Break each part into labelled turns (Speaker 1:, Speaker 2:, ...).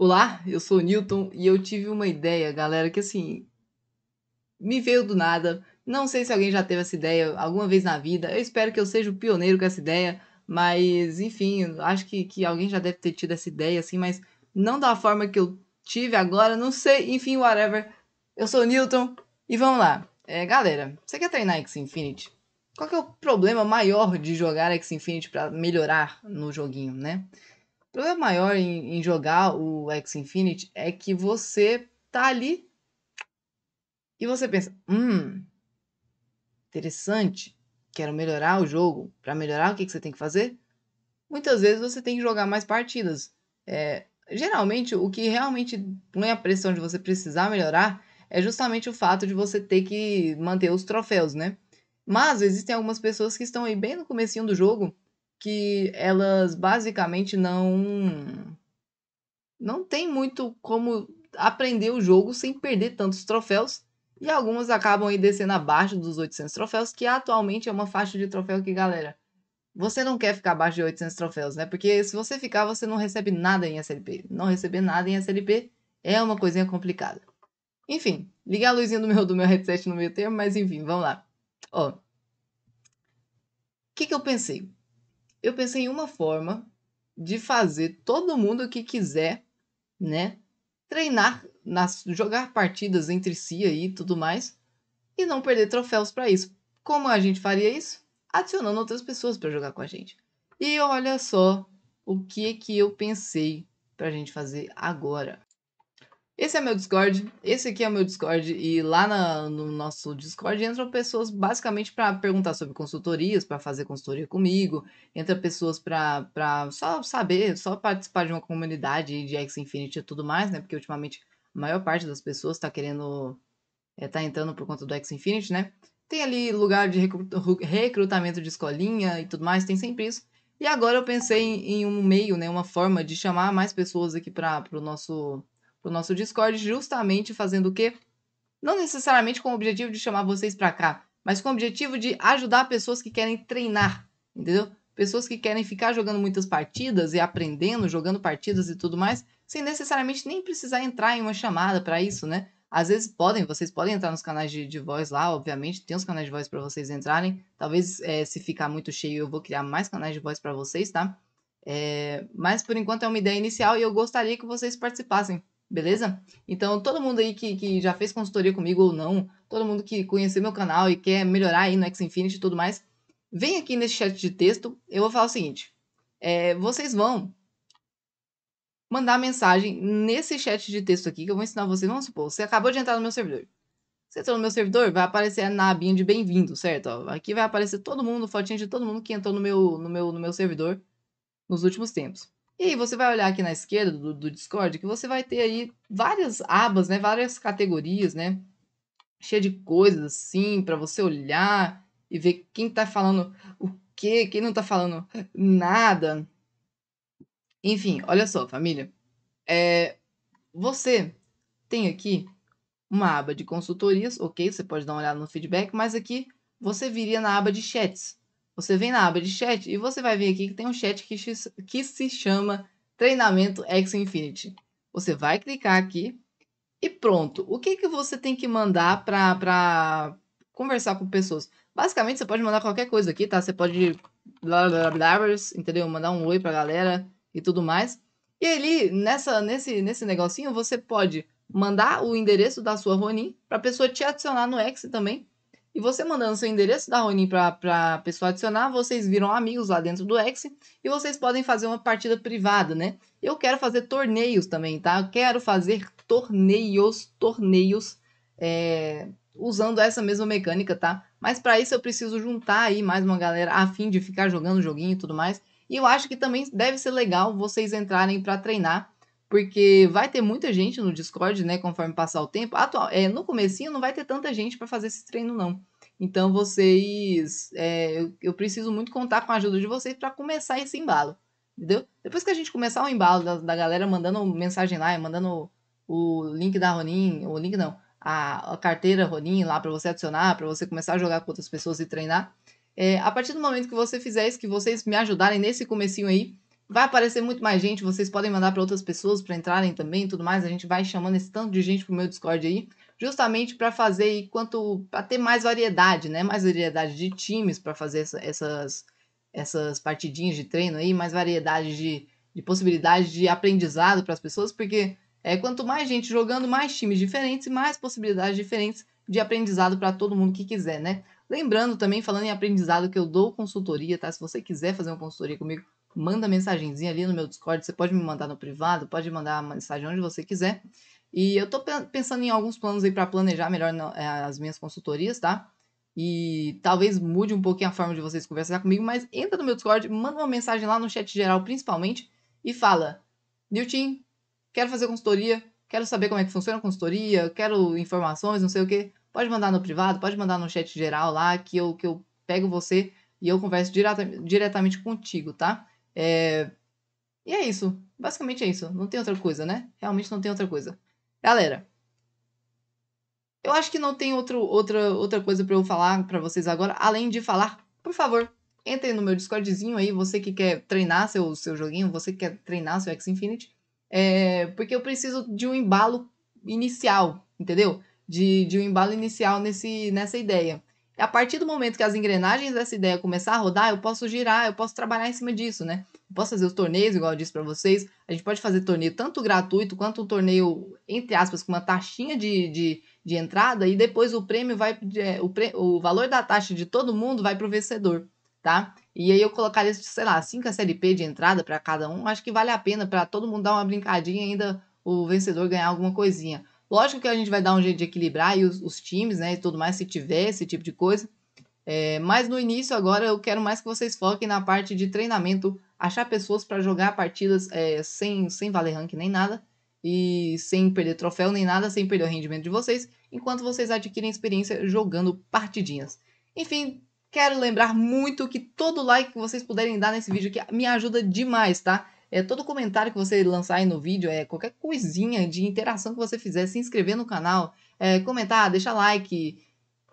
Speaker 1: Olá, eu sou o Newton e eu tive uma ideia, galera, que assim me veio do nada. Não sei se alguém já teve essa ideia alguma vez na vida. Eu espero que eu seja o pioneiro com essa ideia, mas enfim, acho que, que alguém já deve ter tido essa ideia assim, mas não da forma que eu tive agora, não sei, enfim, whatever. Eu sou o Newton e vamos lá. É, galera, você quer treinar X Infinity? Qual que é o problema maior de jogar X Infinity para melhorar no joguinho, né? O problema maior em, em jogar o X Infinity é que você tá ali e você pensa, hum, interessante, quero melhorar o jogo. Para melhorar, o que, que você tem que fazer? Muitas vezes você tem que jogar mais partidas. É, geralmente, o que realmente põe a pressão de você precisar melhorar é justamente o fato de você ter que manter os troféus, né? Mas existem algumas pessoas que estão aí bem no comecinho do jogo que elas basicamente não não tem muito como aprender o jogo sem perder tantos troféus e algumas acabam aí descendo abaixo dos 800 troféus, que atualmente é uma faixa de troféu que, galera, você não quer ficar abaixo de 800 troféus, né? Porque se você ficar, você não recebe nada em SLP. Não receber nada em SLP é uma coisinha complicada. Enfim, liguei a luzinha do meu, do meu headset no meio termo, mas enfim, vamos lá. Ó. O que, que eu pensei? eu pensei em uma forma de fazer todo mundo que quiser, né, treinar, nas, jogar partidas entre si aí e tudo mais, e não perder troféus para isso. Como a gente faria isso? Adicionando outras pessoas para jogar com a gente. E olha só o que que eu pensei para a gente fazer agora. Esse é meu Discord, esse aqui é o meu Discord e lá na, no nosso Discord entram pessoas basicamente para perguntar sobre consultorias, para fazer consultoria comigo, entra pessoas para só saber, só participar de uma comunidade de X Infinity e tudo mais, né? Porque ultimamente a maior parte das pessoas está querendo é, tá entrando por conta do X Infinity, né? Tem ali lugar de recrutamento de escolinha e tudo mais, tem sempre isso. E agora eu pensei em, em um meio, né, uma forma de chamar mais pessoas aqui para o nosso para o nosso Discord, justamente fazendo o quê? Não necessariamente com o objetivo de chamar vocês para cá, mas com o objetivo de ajudar pessoas que querem treinar, entendeu? Pessoas que querem ficar jogando muitas partidas e aprendendo, jogando partidas e tudo mais, sem necessariamente nem precisar entrar em uma chamada para isso, né? Às vezes podem, vocês podem entrar nos canais de, de voz lá, obviamente, tem os canais de voz para vocês entrarem. Talvez é, se ficar muito cheio, eu vou criar mais canais de voz para vocês, tá? É, mas por enquanto é uma ideia inicial e eu gostaria que vocês participassem beleza? Então, todo mundo aí que, que já fez consultoria comigo ou não, todo mundo que conheceu meu canal e quer melhorar aí no X Infinity e tudo mais, vem aqui nesse chat de texto, eu vou falar o seguinte, é, vocês vão mandar mensagem nesse chat de texto aqui que eu vou ensinar vocês, vamos supor, você acabou de entrar no meu servidor, você entrou no meu servidor, vai aparecer na abinha de bem-vindo, certo? Ó, aqui vai aparecer todo mundo, fotinha de todo mundo que entrou no meu, no meu, no meu servidor nos últimos tempos. E você vai olhar aqui na esquerda do, do Discord que você vai ter aí várias abas, né? Várias categorias, né? Cheia de coisas assim para você olhar e ver quem tá falando o quê, quem não tá falando nada. Enfim, olha só, família. É, você tem aqui uma aba de consultorias, ok? Você pode dar uma olhada no feedback, mas aqui você viria na aba de chats. Você vem na aba de chat e você vai ver aqui que tem um chat que, que se chama Treinamento X Infinity. Você vai clicar aqui e pronto. O que, que você tem que mandar para conversar com pessoas? Basicamente, você pode mandar qualquer coisa aqui, tá? Você pode blá blá blá, entendeu? Mandar um oi pra galera e tudo mais. E ali, nessa, nesse, nesse negocinho, você pode mandar o endereço da sua Ronin para a pessoa te adicionar no X também. E você mandando seu endereço da Ronin para a pessoa adicionar, vocês viram amigos lá dentro do X e vocês podem fazer uma partida privada, né? Eu quero fazer torneios também, tá? Eu quero fazer torneios, torneios, é, usando essa mesma mecânica, tá? Mas para isso eu preciso juntar aí mais uma galera a fim de ficar jogando joguinho e tudo mais. E eu acho que também deve ser legal vocês entrarem para treinar porque vai ter muita gente no Discord, né, conforme passar o tempo. Atual, é, no comecinho não vai ter tanta gente para fazer esse treino não. Então vocês, é, eu, eu, preciso muito contar com a ajuda de vocês para começar esse embalo, entendeu? Depois que a gente começar o embalo da, da galera mandando mensagem lá, mandando o, link da Ronin, o link não, a, a carteira Ronin lá para você adicionar, para você começar a jogar com outras pessoas e treinar. É, a partir do momento que você fizer isso, que vocês me ajudarem nesse comecinho aí, Vai aparecer muito mais gente, vocês podem mandar para outras pessoas para entrarem também e tudo mais. A gente vai chamando esse tanto de gente pro meu Discord aí, justamente para fazer aí quanto para ter mais variedade, né? Mais variedade de times para fazer essa, essas essas partidinhas de treino aí, mais variedade de, de possibilidades de aprendizado para as pessoas, porque é quanto mais gente jogando, mais times diferentes e mais possibilidades diferentes de aprendizado para todo mundo que quiser, né? Lembrando também, falando em aprendizado, que eu dou consultoria, tá? Se você quiser fazer uma consultoria comigo, manda mensagenzinha ali no meu Discord, você pode me mandar no privado, pode mandar uma mensagem onde você quiser. E eu tô pensando em alguns planos aí para planejar melhor eh, as minhas consultorias, tá? E talvez mude um pouquinho a forma de vocês conversar comigo, mas entra no meu Discord, manda uma mensagem lá no chat geral principalmente e fala: "Nilton, quero fazer consultoria, quero saber como é que funciona a consultoria, quero informações, não sei o quê". Pode mandar no privado, pode mandar no chat geral lá que eu que eu pego você e eu converso direta, diretamente contigo, tá? É... E é isso. Basicamente é isso. Não tem outra coisa, né? Realmente não tem outra coisa. Galera, eu acho que não tem outro, outra, outra coisa para eu falar para vocês agora, além de falar, por favor, entre no meu Discordzinho aí, você que quer treinar seu, seu joguinho, você que quer treinar seu X-Infinity, é, porque eu preciso de um embalo inicial, entendeu? De, de um embalo inicial nesse, nessa ideia a partir do momento que as engrenagens dessa ideia começar a rodar, eu posso girar, eu posso trabalhar em cima disso, né? Eu posso fazer os torneios, igual eu disse para vocês. A gente pode fazer torneio tanto gratuito quanto um torneio, entre aspas, com uma taxinha de, de, de entrada, e depois o prêmio vai. É, o, pre o valor da taxa de todo mundo vai pro vencedor, tá? E aí eu colocaria, sei lá, 5 SLP de entrada para cada um. Acho que vale a pena para todo mundo dar uma brincadinha e ainda o vencedor ganhar alguma coisinha. Lógico que a gente vai dar um jeito de equilibrar aí os, os times, né? E tudo mais, se tiver esse tipo de coisa. É, mas no início, agora, eu quero mais que vocês foquem na parte de treinamento, achar pessoas para jogar partidas é, sem, sem valer rank nem nada, e sem perder troféu nem nada, sem perder o rendimento de vocês, enquanto vocês adquirem experiência jogando partidinhas. Enfim, quero lembrar muito que todo like que vocês puderem dar nesse vídeo aqui me ajuda demais, tá? É, todo comentário que você lançar aí no vídeo, é qualquer coisinha de interação que você fizer, se inscrever no canal, é, comentar, deixar like.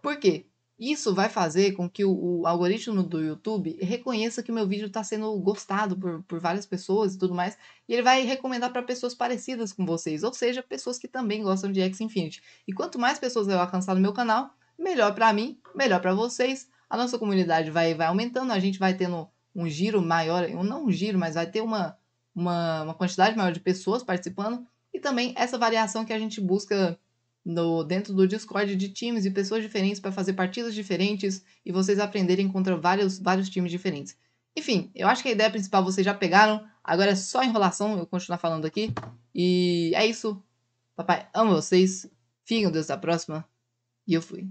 Speaker 1: Por quê? Isso vai fazer com que o, o algoritmo do YouTube reconheça que o meu vídeo está sendo gostado por, por várias pessoas e tudo mais, e ele vai recomendar para pessoas parecidas com vocês, ou seja, pessoas que também gostam de X Infinity. E quanto mais pessoas eu alcançar no meu canal, melhor para mim, melhor para vocês. A nossa comunidade vai, vai aumentando, a gente vai tendo um giro maior, não um giro, mas vai ter uma, uma, uma quantidade maior de pessoas participando e também essa variação que a gente busca no, dentro do Discord de times e pessoas diferentes para fazer partidas diferentes e vocês aprenderem contra vários, vários times diferentes. Enfim, eu acho que a ideia principal vocês já pegaram, agora é só enrolação, eu continuar falando aqui. E é isso. Papai amo vocês, fiquem com Deus da próxima. E eu fui.